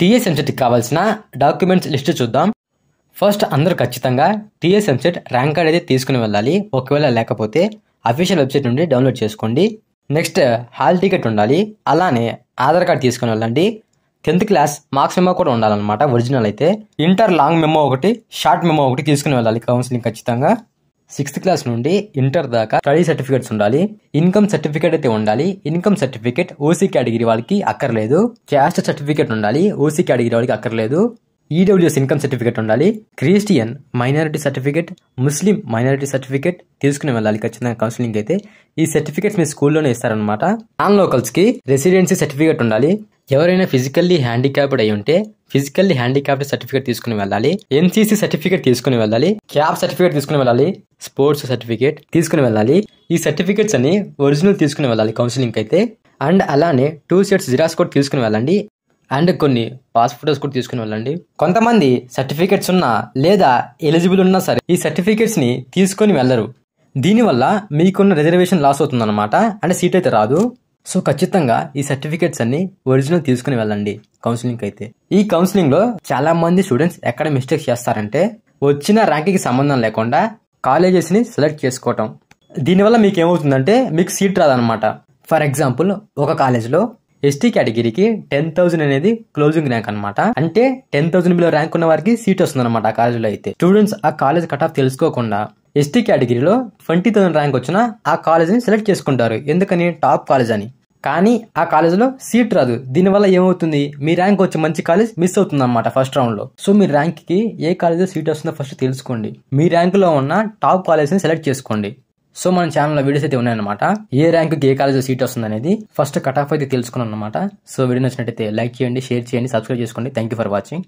TS కావాల్సిన documents list చూద్దాం first అందరూ ఖచ్చితంగా టీఎస్ ర్యాంక్ కార్డ్ అయితే తీసుకుని వెళ్ళాలి ఒకవేళ లేకపోతే అఫీషియల్ వెబ్సైట్ నుండి డౌన్లోడ్ చేసుకోండి నెక్స్ట్ హాల్ టికెట్ ఉండాలి అలానే ఆధార్ కార్డ్ తీసుకుని వెళ్ళండి టెన్త్ క్లాస్ మార్క్స్ మెమో కూడా ఉండాలన్నమాట ఒరిజినల్ అయితే ఇంటర్ లాంగ్ మెమో ఒకటి షార్ట్ మెమో ఒకటి తీసుకుని వెళ్ళాలి కౌన్సిలింగ్ ఖచ్చితంగా సిక్స్త్ క్లాస్ నుండి ఇంటర్ దాకా స్టడీ సర్టిఫికేట్స్ ఉండాలి ఇన్కమ్ సర్టిఫికేట్ అయితే ఉండాలి ఇన్కమ్ సర్టిఫికేట్ ఓసీ కేటగిరీ వాళ్ళకి అక్కర్లేదు క్యాస్ట్ సర్టిఫికేట్ ఉండాలి ఓసీ కేటగిరీ వాళ్ళకి అక్కర్లేదు ఈడబ్ల్యూఎస్ ఇన్కమ్ సర్టిఫికేట్ ఉండాలి Christian minority certificate Muslim minority certificate తీసుకుని వెళ్ళాలి ఖచ్చితంగా కౌన్సిలింగ్ అయితే ఈ సర్టిఫికేట్స్ మీ స్కూల్లోనే ఇస్తారనమాట నాన్ కి రెసిడెన్సీ సర్టిఫికేట్ ఉండాలి ఎవరైనా ఫిజికల్లీ హ్యాండిక్యాప్డ్ అయి ఉంటే ఫిజికల్లీ హ్యాండిక్యాప్డ్ సర్టిఫికేట్ తీసుకుని వెళ్ళాలి ఎన్సీసీ సర్టిఫికేట్ తీసుకుని వెళ్ళాలి క్యాబ్ సర్టిఫికేట్ తీసుకుని వెళ్ళాలి స్పోర్ట్స్ సర్టిఫికేట్ తీసుకుని వెళ్ళాలి ఈ సర్టిఫికేట్స్ అన్ని ఒరిజినల్ తీసుకుని వెళ్ళాలి కౌన్సిలింగ్ అయితే అండ్ అలానే టూ సెట్స్ జిరాక్స్ కూడా తీసుకుని వెళ్ళండి అండ్ కొన్ని పాస్ ఫోటోస్ కూడా తీసుకుని వెళ్ళండి కొంతమంది సర్టిఫికేట్స్ ఉన్నా లేదా ఎలిజిబుల్ ఉన్నా సరే ఈ సర్టిఫికేట్స్ని తీసుకొని వెళ్ళరు దీనివల్ల మీకున్న రిజర్వేషన్ లాస్ అవుతుంది అనమాట అంటే సీట్ అయితే రాదు సో ఖచ్చితంగా ఈ సర్టిఫికేట్స్ అన్ని ఒరిజినల్ తీసుకుని వెళ్ళండి కౌన్సిలింగ్ అయితే ఈ కౌన్సిలింగ్ లో చాలా మంది స్టూడెంట్స్ ఎక్కడ మిస్టేక్ చేస్తారంటే వచ్చిన ర్యాంక్ కి సంబంధం లేకుండా కాలేజెస్ ని సెలెక్ట్ చేసుకోవటం దీనివల్ల మీకు ఏమవుతుందంటే మీకు సీట్ రాదనమాట ఫర్ ఎగ్జాంపుల్ ఒక కాలేజ్లో ఎస్టీ కేటగిరీకి టెన్ థౌసండ్ అనేది క్లోజింగ్ ర్యాంక్ అనమాట అంటే టెన్ థౌసండ్ బిలో ర్యాంక్ ఉన్న వారికి సీట్ వస్తుంది అనమాట ఆ కాలేజీలో అయితే స్టూడెంట్స్ ఆ కాలేజ్ కట్ ఆఫ్ తెలుసుకోకుండా ఎస్టీ కేటగిరీలో ట్వంటీ థౌసండ్ ర్యాంక్ వచ్చిన ఆ కాలేజీని సెలెక్ట్ చేసుకుంటారు ఎందుకని టాప్ కాలేజ్ అని కానీ ఆ లో సీట్ రాదు దీనివల్ల ఏమవుతుంది మీ ర్యాంక్ వచ్చే మంచి కాలేజ్ మిస్ అవుతుంది అనమాట ఫస్ట్ రౌండ్ లో సో మీ ర్యాంక్ కి ఏ కాలేజీలో సీట్ వస్తుందో ఫస్ట్ తెలుసుకోండి మీ ర్యాంక్ లో ఉన్న టాప్ కాలేజ్ ని సెలెక్ట్ చేసుకోండి సో మన ఛానల్లో వీడియోస్ అయితే ఉన్నాయన్నమాట ఏ ర్యాంక్కి ఏ కాలేజ్ సీట్ వస్తుంది అనేది ఫస్ట్ కట్ ఆఫ్ అయితే తెలుసుకున్నాను అనమాట సో వీడియో నచ్చినట్టయితే లైక్ చేయండి షేర్ చేయండి సబ్స్క్రైబ్ చేసుకోండి థ్యాంక్ ఫర్ వాచింగ్